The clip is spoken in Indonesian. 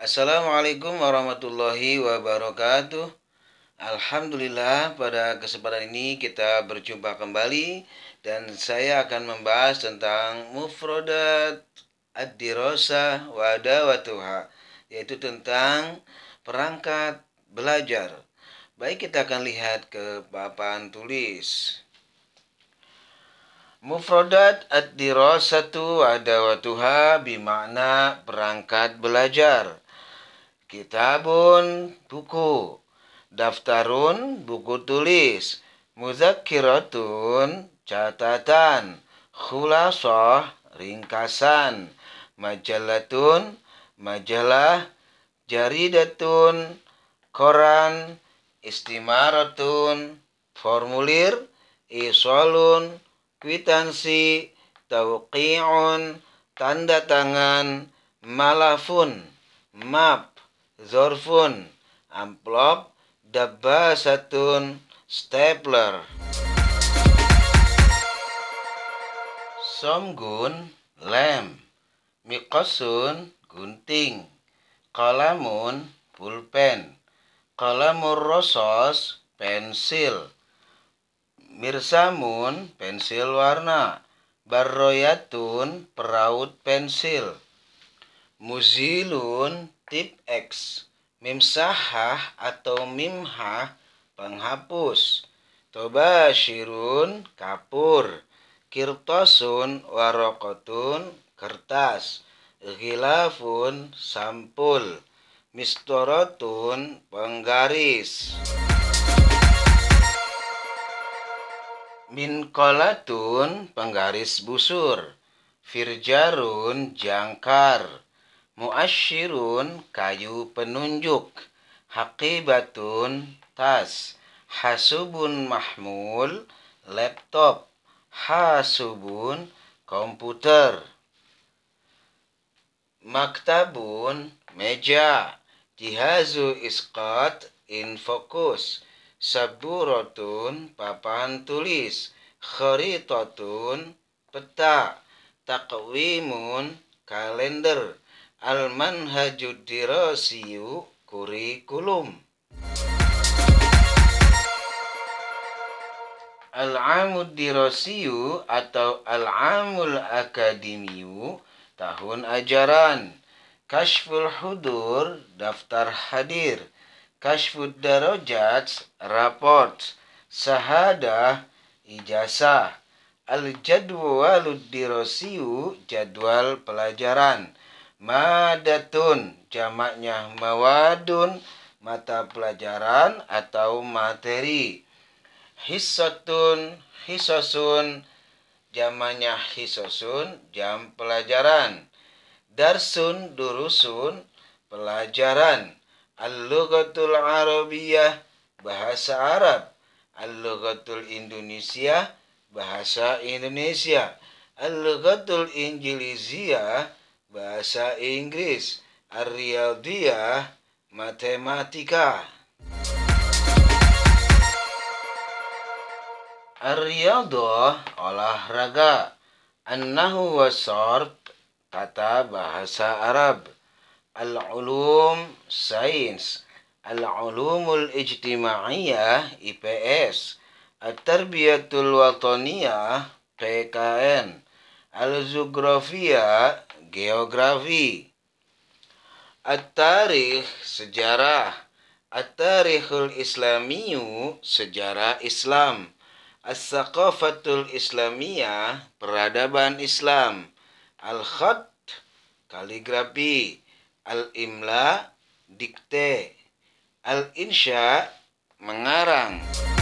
Assalamualaikum warahmatullahi wabarakatuh. Alhamdulillah pada kesempatan ini kita berjumpa kembali dan saya akan membahas tentang mufrodat ad-dirasa wa adawatuha yaitu tentang perangkat belajar. Baik kita akan lihat ke papan tulis. Mufrodat ad-dirasatu wa adawatuha bimakna perangkat belajar Kitabun buku, daftarun buku tulis, muzakiratun catatan, khulasoh ringkasan, majalatun majalah, jaridatun koran, istimaratun formulir, isolun kwitansi, tauqi'un tanda tangan, malafun map zorfun amplop satun stapler somgun lem mikosun gunting kalamun pulpen kalamur rosos pensil mirsamun pensil warna barroyatun peraut pensil muzilun tip X. Mim sahah atau mim mimha penghapus. Toba syirun kapur. Kirtosun warokotun kertas. Ghilafun sampul. Mistorotun penggaris. Minkolatun penggaris busur. Firjarun jangkar Muashirun kayu penunjuk Hakibatun tas Hasubun mahmul laptop Hasubun komputer Maktabun meja Jihazu in fokus. Saburotun papan tulis Kharitatun peta Takwimun kalender al manhajud dirasiyu kurikulum Al-amud dirasiyu atau al-amul akademiyu tahun ajaran Kashful hudur daftar hadir Kashful darajat raport Sahadah ijazah Al-jadwalud dirasiyu jadwal pelajaran madatun jamaknya mawadun mata pelajaran atau materi hisotun hisosun jamaknya hisosun jam pelajaran darsun durusun pelajaran al-lughatul arabiyah bahasa Arab al-lughatul Indonesia bahasa Indonesia al-lughatul Injiliziyah bahasa Inggris, Ar-Riyadiyah, matematika. Ar-Riyadah olahraga. Annahu kata bahasa Arab. Al-ulum sains. Al-ulumul ijtima'iyah IPS. At-tarbiyatul wataniyah PKN. Al-zugrafiyah geografi. At-tarikh sejarah. At-tarikhul islamiyu sejarah Islam. As-saqafatul islamiyah peradaban Islam. Al-khat kaligrafi. Al-imla dikte. Al-insya mengarang.